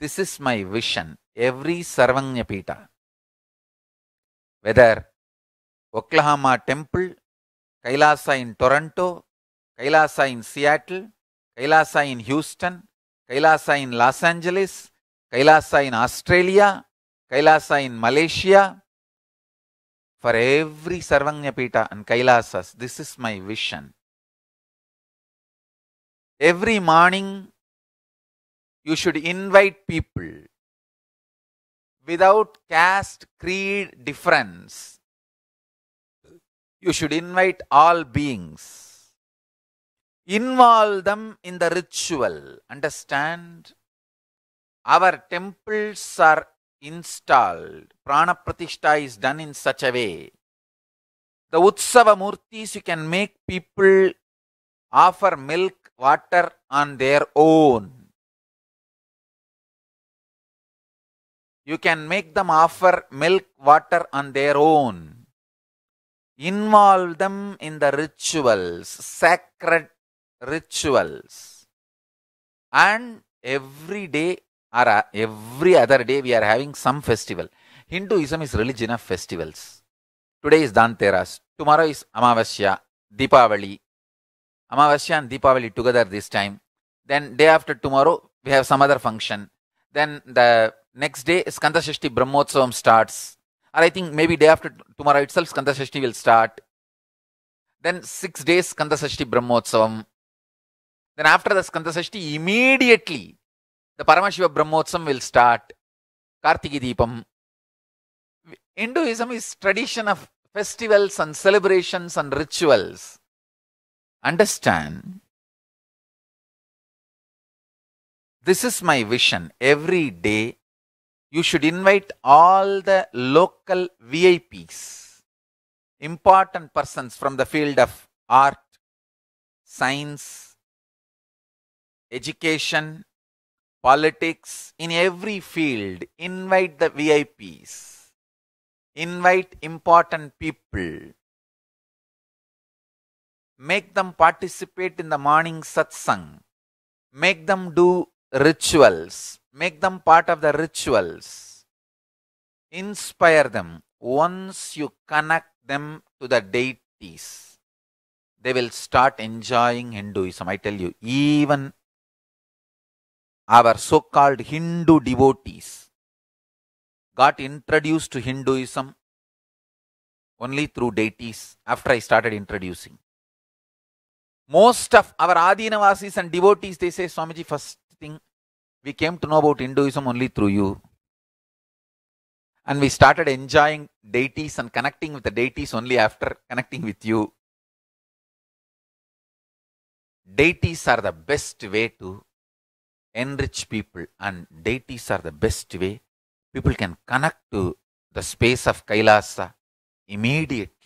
This is my vision. Every pita, whether Oklahoma Temple, Kailasa in Toronto, Kailasa in Seattle, Kailasa in Houston, Kailasa in Los Angeles, Kailasa in Australia, Kailasa in Malaysia. For every pita, and Kailasas, this is my vision. Every morning you should invite people without caste, creed difference. You should invite all beings. Involve them in the ritual. Understand? Our temples are installed. Prana Pratishta is done in such a way. The Utsava Murtis, you can make people offer milk, water on their own you can make them offer milk, water on their own. Involve them in the rituals, sacred rituals. And every day or uh, every other day we are having some festival. Hinduism is religion of festivals. Today is Dhanteras, tomorrow is Amavasya, Deepavali. Amavasya and Deepavali together this time. Then day after tomorrow we have some other function. Then the next day Skanda Shashti Brahmotsavam starts. Or I think maybe day after tomorrow itself Skanda Shashti will start. Then six days Skanda Shashti Brahmotsavam. Then after the Skanda Shashti immediately the Paramashiva Brahmotsavam will start. Kartiki Deepam. Hinduism is tradition of festivals and celebrations and rituals. Understand This is my vision. Every day, you should invite all the local VIPs, important persons from the field of art, science, education, politics, in every field, invite the VIPs, invite important people, make them participate in the morning satsang, make them do rituals. Make them part of the rituals. Inspire them. Once you connect them to the deities, they will start enjoying Hinduism. I tell you, even our so called Hindu devotees got introduced to Hinduism only through deities after I started introducing. Most of our Adinavasis and devotees, they say, Swamiji, first thing, we came to know about Hinduism only through you. And we started enjoying deities and connecting with the deities only after connecting with you. Deities are the best way to enrich people, and deities are the best way people can connect to the space of Kailasa immediately.